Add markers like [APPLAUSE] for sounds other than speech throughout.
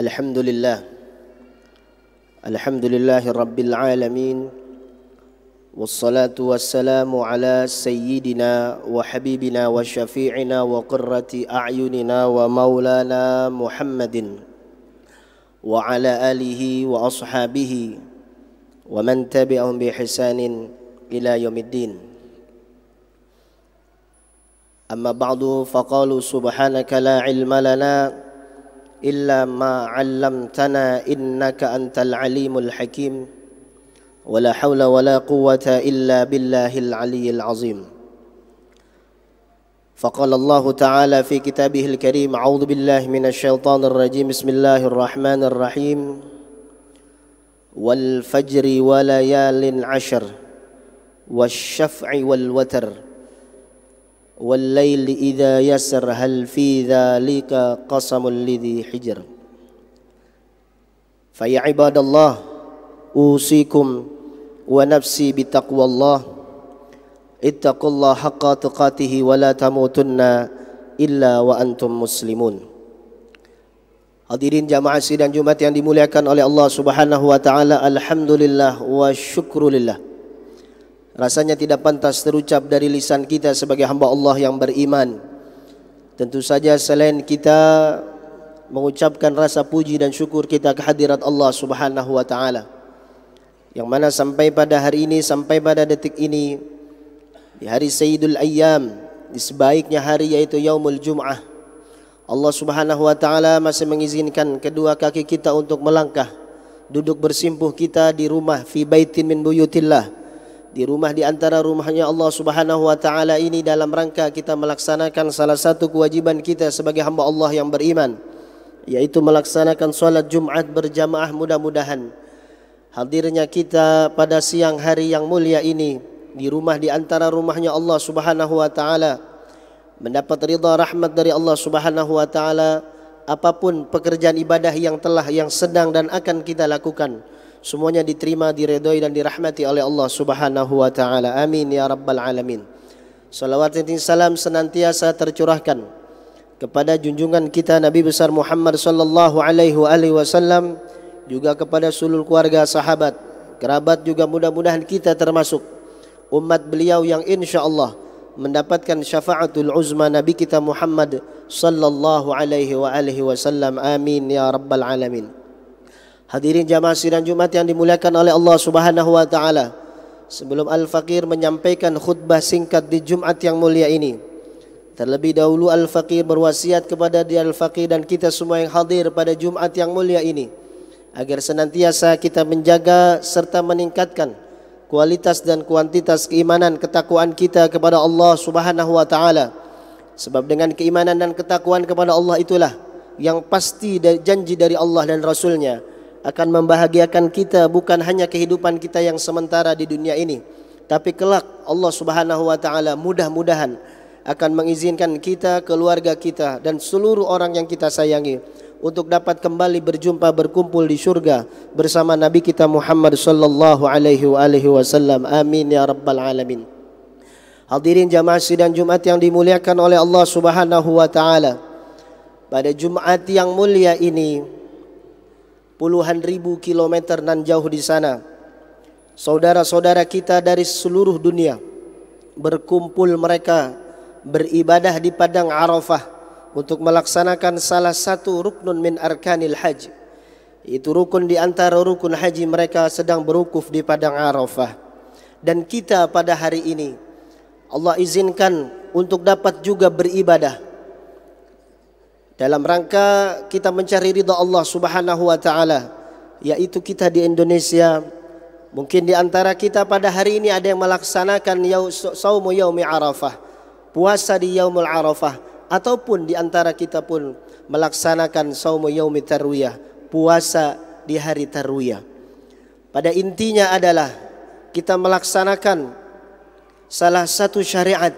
الحمد لله الحمد لله رب العالمين والصلاة والسلام على سيدنا وحبيبنا وشفيعنا وقرة أعيننا ومولانا محمد وعلى آله وأصحابه ومن تبعهم بإحسان إلى يوم الدين أما بعد فقالوا سبحانك لا علم لنا إلا ما علمتنا إنك أنت العليم الحكيم ولا حول ولا قوة إلا بالله العلي العظيم فقال الله تعالى في كتابه الكريم أعوذ بالله من الشيطان الرجيم بسم الله الرحمن الرحيم والفجر وليال عشر والشفع والوتر والليل إذا يسر هل في ذلك قسم لذي حجر فيا عباد الله أوصيكم ونفسي بتقوى الله اتقوا الله حق تقاته ولا تموتن إلا وأنتم مسلمون Hadirin jamaah sidang Jumat yang dimuliakan oleh Allah Subhanahu wa taala, alhamdulillah wa syukrulillah. Rasanya tidak pantas terucap dari lisan kita sebagai hamba Allah yang beriman. Tentu saja selain kita mengucapkan rasa puji dan syukur kita kehadirat Allah Subhanahu wa taala. Yang mana sampai pada hari ini sampai pada detik ini di hari Sayyidul Ayyam, di sebaiknya hari yaitu Yaumul Jum'ah. Allah Subhanahu wa taala masih mengizinkan kedua kaki kita untuk melangkah, duduk bersimpuh kita di rumah fi baitin min buyutillah di rumah di antara rumahnya Allah Subhanahu wa taala ini dalam rangka kita melaksanakan salah satu kewajiban kita sebagai hamba Allah yang beriman yaitu melaksanakan salat Jumat berjamaah mudah-mudahan hadirnya kita pada siang hari yang mulia ini di rumah di antara rumahnya Allah Subhanahu wa taala mendapat ridha rahmat dari Allah Subhanahu wa taala apapun pekerjaan ibadah yang telah yang sedang dan akan kita lakukan semuanya diterima, diredoi dan dirahmati oleh Allah Subhanahu wa taala. Amin ya rabbal alamin. Salawat dan salam senantiasa tercurahkan kepada junjungan kita Nabi besar Muhammad sallallahu alaihi wasallam juga kepada seluruh keluarga sahabat, kerabat juga mudah-mudahan kita termasuk umat beliau yang insya Allah mendapatkan syafaatul uzma Nabi kita Muhammad sallallahu alaihi wasallam amin ya rabbal alamin Hadirin jamaah sidang Jumat yang dimuliakan oleh Allah Subhanahu wa taala. Sebelum Al-Faqir menyampaikan khutbah singkat di Jumat yang mulia ini, terlebih dahulu Al-Faqir berwasiat kepada di Al-Faqir dan kita semua yang hadir pada Jumat yang mulia ini agar senantiasa kita menjaga serta meningkatkan kualitas dan kuantitas keimanan ketakwaan kita kepada Allah Subhanahu wa taala. Sebab dengan keimanan dan ketakwaan kepada Allah itulah yang pasti dari janji dari Allah dan Rasulnya nya akan membahagiakan kita bukan hanya kehidupan kita yang sementara di dunia ini tapi kelak Allah Subhanahu wa taala mudah-mudahan akan mengizinkan kita, keluarga kita dan seluruh orang yang kita sayangi untuk dapat kembali berjumpa berkumpul di surga bersama Nabi kita Muhammad sallallahu alaihi wasallam. Amin ya rabbal alamin. Hadirin jamaah sidang Jumat yang dimuliakan oleh Allah Subhanahu wa taala. Pada Jumat yang mulia ini puluhan ribu kilometer nan jauh di sana. Saudara-saudara kita dari seluruh dunia berkumpul mereka beribadah di padang Arafah untuk melaksanakan salah satu ruknun min arkanil haji. Itu rukun di antara rukun haji mereka sedang berukuf di padang Arafah. Dan kita pada hari ini Allah izinkan untuk dapat juga beribadah dalam rangka kita mencari ridha Allah Subhanahu wa taala yaitu kita di Indonesia mungkin di antara kita pada hari ini ada yang melaksanakan yau, saumu yaumi arafah puasa di yaumul arafah ataupun di antara kita pun melaksanakan saumu yaumi tarwiyah puasa di hari tarwiyah pada intinya adalah kita melaksanakan salah satu syariat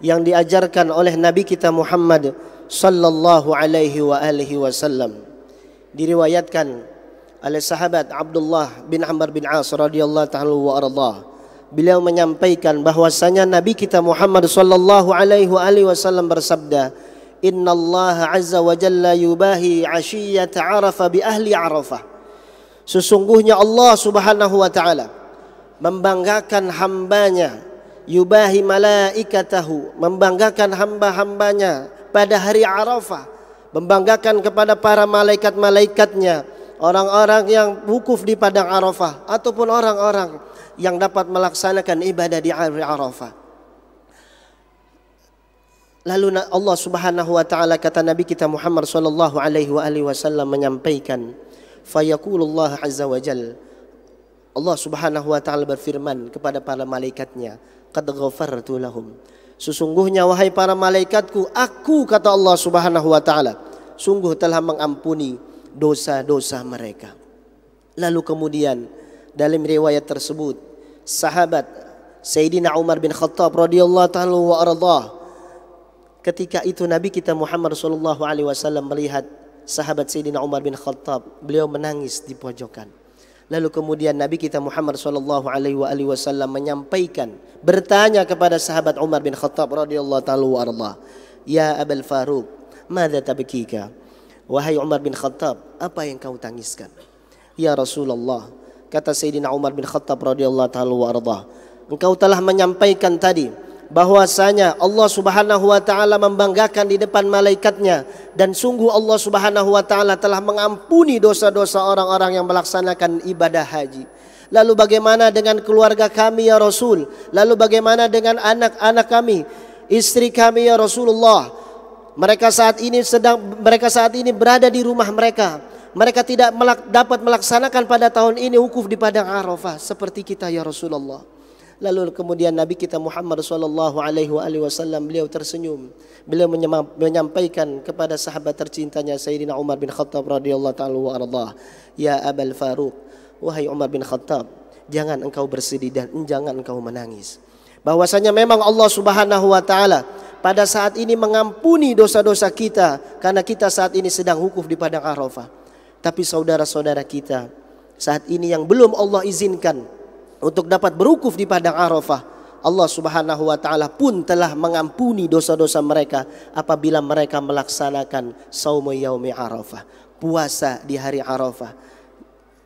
yang diajarkan oleh nabi kita Muhammad sallallahu alaihi wa alihi wasallam. Diriwayatkan oleh sahabat Abdullah bin Amr bin As radhiyallahu taala wa ardah. Beliau menyampaikan bahwasanya Nabi kita Muhammad sallallahu alaihi wa alihi wasallam bersabda, "Inna Allah azza wa jalla yubahi 'ashiyat 'Arafah bi ahli 'Arafah." Sesungguhnya Allah Subhanahu wa taala membanggakan hambanya yubahi malaikatahu membanggakan hamba-hambanya pada hari Arafah membanggakan kepada para malaikat-malaikatnya orang-orang yang wukuf di padang Arafah ataupun orang-orang yang dapat melaksanakan ibadah di hari Arafah Lalu Allah Subhanahu wa taala kata Nabi kita Muhammad sallallahu alaihi wa alihi wasallam menyampaikan fayaqulullah azza wa jal Allah Subhanahu wa taala berfirman kepada para malaikatnya qad ghafartu lahum Sesungguhnya wahai para malaikatku, aku kata Allah Subhanahu wa taala, sungguh telah mengampuni dosa-dosa mereka. Lalu kemudian dalam riwayat tersebut, sahabat Sayyidina Umar bin Khattab radhiyallahu taala wa ketika itu Nabi kita Muhammad sallallahu alaihi wasallam melihat sahabat Sayyidina Umar bin Khattab, beliau menangis di pojokan. Lalu kemudian Nabi kita Muhammad sallallahu alaihi wasallam menyampaikan bertanya kepada sahabat Umar bin Khattab radhiyallahu taala anhu, "Ya Abul Faruq, madza tabkika?" Wahai Umar bin Khattab, apa yang kau tangiskan? Ya Rasulullah, kata Sayyidina Umar bin Khattab radhiyallahu taala anhu, "Engkau telah menyampaikan tadi bahwasanya Allah Subhanahu wa taala membanggakan di depan malaikatnya dan sungguh Allah Subhanahu wa taala telah mengampuni dosa-dosa orang-orang yang melaksanakan ibadah haji. Lalu bagaimana dengan keluarga kami ya Rasul? Lalu bagaimana dengan anak-anak kami, istri kami ya Rasulullah? Mereka saat ini sedang mereka saat ini berada di rumah mereka. Mereka tidak melak, dapat melaksanakan pada tahun ini wukuf di padang Arafah seperti kita ya Rasulullah. Lalu kemudian Nabi kita Muhammad sallallahu alaihi wasallam beliau tersenyum. Beliau menyampaikan kepada sahabat tercintanya Sayyidina Umar bin Khattab radhiyallahu taala wa "Ya Abul Faruq, wahai Umar bin Khattab, jangan engkau bersedih dan jangan engkau menangis." Bahwasanya memang Allah Subhanahu wa taala pada saat ini mengampuni dosa-dosa kita karena kita saat ini sedang hukuf di padang Arafah. Tapi saudara-saudara kita saat ini yang belum Allah izinkan untuk dapat berukuf di padang Arafah. Allah Subhanahu wa taala pun telah mengampuni dosa-dosa mereka apabila mereka melaksanakan saum yaumi Arafah, puasa di hari Arafah.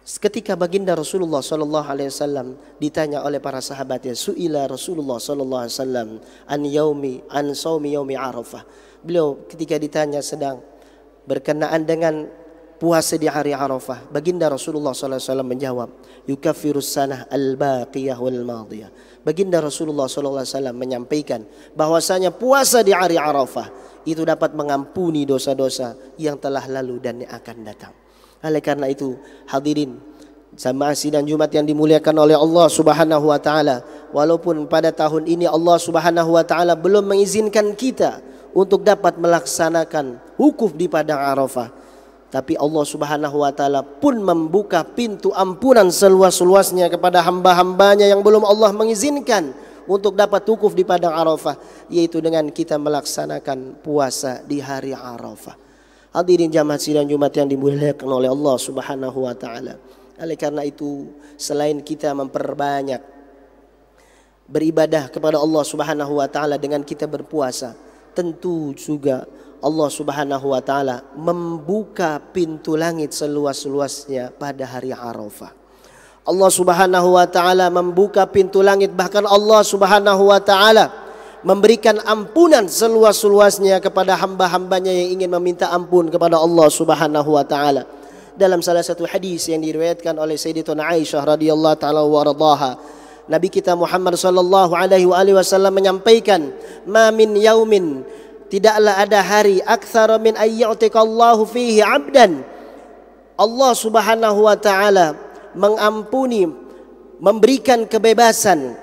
Ketika baginda Rasulullah sallallahu alaihi wasallam ditanya oleh para sahabatnya, "Suila Rasulullah sallallahu alaihi wasallam an yaumi an saumi yaumi Arafah." Beliau ketika ditanya sedang berkenaan dengan puasa di hari Arafah? Baginda Rasulullah SAW menjawab, yukafirus sanah al-baqiyah wal madiyah. Baginda Rasulullah SAW menyampaikan bahwasanya puasa di hari Arafah itu dapat mengampuni dosa-dosa yang telah lalu dan yang akan datang. Oleh karena itu, hadirin Jamaah dan Jumat yang dimuliakan oleh Allah Subhanahu wa taala. Walaupun pada tahun ini Allah Subhanahu wa taala belum mengizinkan kita untuk dapat melaksanakan hukuf di padang Arafah, tapi Allah subhanahu wa ta'ala pun membuka pintu ampunan seluas-luasnya kepada hamba-hambanya yang belum Allah mengizinkan untuk dapat tukuf di Padang Arafah. Yaitu dengan kita melaksanakan puasa di hari Arafah. Hadirin jamaah sidang Jumat yang dimuliakan oleh Allah subhanahu wa ta'ala. Oleh karena itu selain kita memperbanyak beribadah kepada Allah subhanahu wa ta'ala dengan kita berpuasa. Tentu juga Allah Subhanahu wa taala membuka pintu langit seluas-luasnya pada hari Arafah. Allah Subhanahu wa taala membuka pintu langit bahkan Allah Subhanahu wa taala memberikan ampunan seluas-luasnya kepada hamba-hambanya yang ingin meminta ampun kepada Allah Subhanahu wa taala. Dalam salah satu hadis yang diriwayatkan oleh Sayyidatuna Aisyah radhiyallahu taala Nabi kita Muhammad sallallahu alaihi wasallam menyampaikan, "Ma min yaumin tidaklah ada hari aktsara min ayyutikallahu fihi 'abdan. Allah Subhanahu wa taala mengampuni, memberikan kebebasan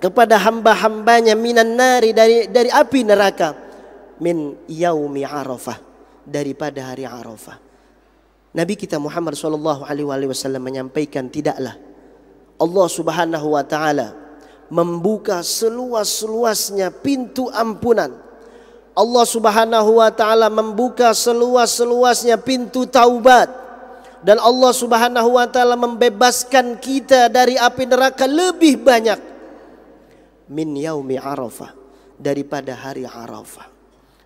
kepada hamba-hambanya minan nari dari dari api neraka min yaumi arafah daripada hari arafah Nabi kita Muhammad sallallahu alaihi wasallam menyampaikan tidaklah Allah Subhanahu wa taala membuka seluas-luasnya pintu ampunan Allah Subhanahu wa taala membuka seluas-luasnya pintu taubat dan Allah Subhanahu wa taala membebaskan kita dari api neraka lebih banyak min yaumi Arafah daripada hari Arafah.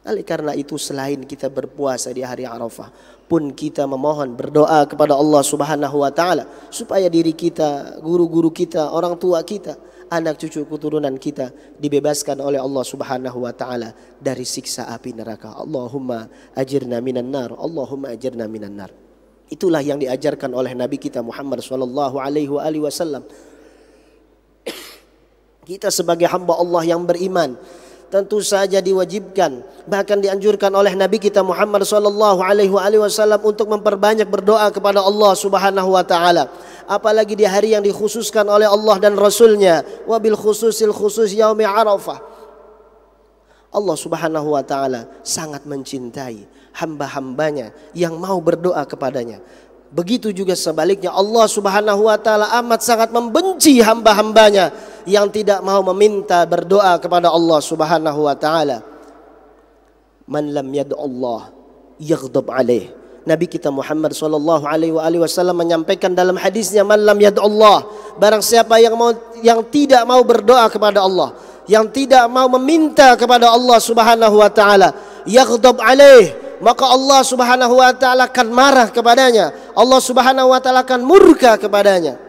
Oleh karena itu selain kita berpuasa di hari Arafah pun kita memohon berdoa kepada Allah Subhanahu wa taala supaya diri kita, guru-guru kita, orang tua kita anak cucu keturunan kita dibebaskan oleh Allah Subhanahu wa taala dari siksa api neraka. Allahumma ajirna minan nar, Allahumma ajirna minan nar. Itulah yang diajarkan oleh Nabi kita Muhammad sallallahu alaihi wasallam. [COUGHS] Kita sebagai hamba Allah yang beriman tentu saja diwajibkan bahkan dianjurkan oleh Nabi kita Muhammad sallallahu alaihi wasallam untuk memperbanyak berdoa kepada Allah Subhanahu wa taala apalagi di hari yang dikhususkan oleh Allah dan Rasulnya wabil khususil khusus yaumi arafah Allah subhanahu wa ta'ala sangat mencintai hamba-hambanya yang mau berdoa kepadanya Begitu juga sebaliknya Allah subhanahu wa ta'ala amat sangat membenci hamba-hambanya Yang tidak mau meminta berdoa kepada Allah subhanahu wa ta'ala Man lam yad Allah yaghdab alaih Nabi kita Muhammad sallallahu alaihi wasallam menyampaikan dalam hadisnya malam yad Allah barang siapa yang mau yang tidak mau berdoa kepada Allah yang tidak mau meminta kepada Allah Subhanahu wa taala yaghdab alaih maka Allah Subhanahu wa taala akan marah kepadanya Allah Subhanahu wa taala akan murka kepadanya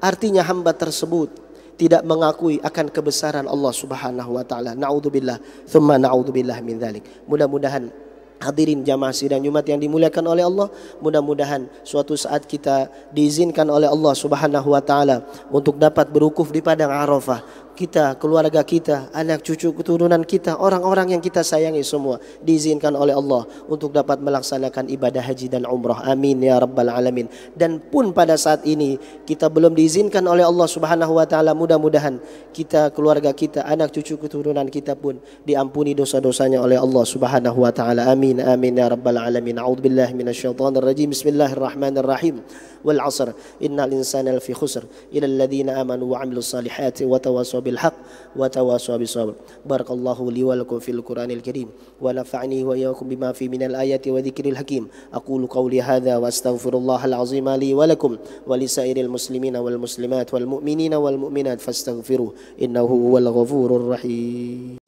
artinya hamba tersebut tidak mengakui akan kebesaran Allah Subhanahu wa taala naudzubillah thumma naudzubillah min dzalik mudah-mudahan Hadirin jamaah sidang Jumat yang dimuliakan oleh Allah, mudah-mudahan suatu saat kita diizinkan oleh Allah Subhanahu wa taala untuk dapat berukuf di padang Arafah kita, keluarga kita, anak cucu keturunan kita, orang-orang yang kita sayangi semua diizinkan oleh Allah untuk dapat melaksanakan ibadah haji dan umrah. Amin ya rabbal alamin. Dan pun pada saat ini kita belum diizinkan oleh Allah Subhanahu wa taala, mudah-mudahan kita, keluarga kita, anak cucu keturunan kita pun diampuni dosa-dosanya oleh Allah Subhanahu wa taala. Amin amin ya rabbal alamin. A'udzubillahi minasyaitonir rajim. Bismillahirrahmanirrahim. Wal 'asr. Innal insana lafi khusr. Ila alladziina aamanu wa 'amilus shalihaati wa tawassaw بالحق وتواصوا بالصبر بارك الله لي ولكم في القرآن الكريم ونفعني وإياكم بما في من الآيات وذكر الحكيم أقول قولي هذا وأستغفر الله العظيم لي ولكم ولسائر المسلمين والمسلمات والمؤمنين والمؤمنات فاستغفروه إنه هو الغفور الرحيم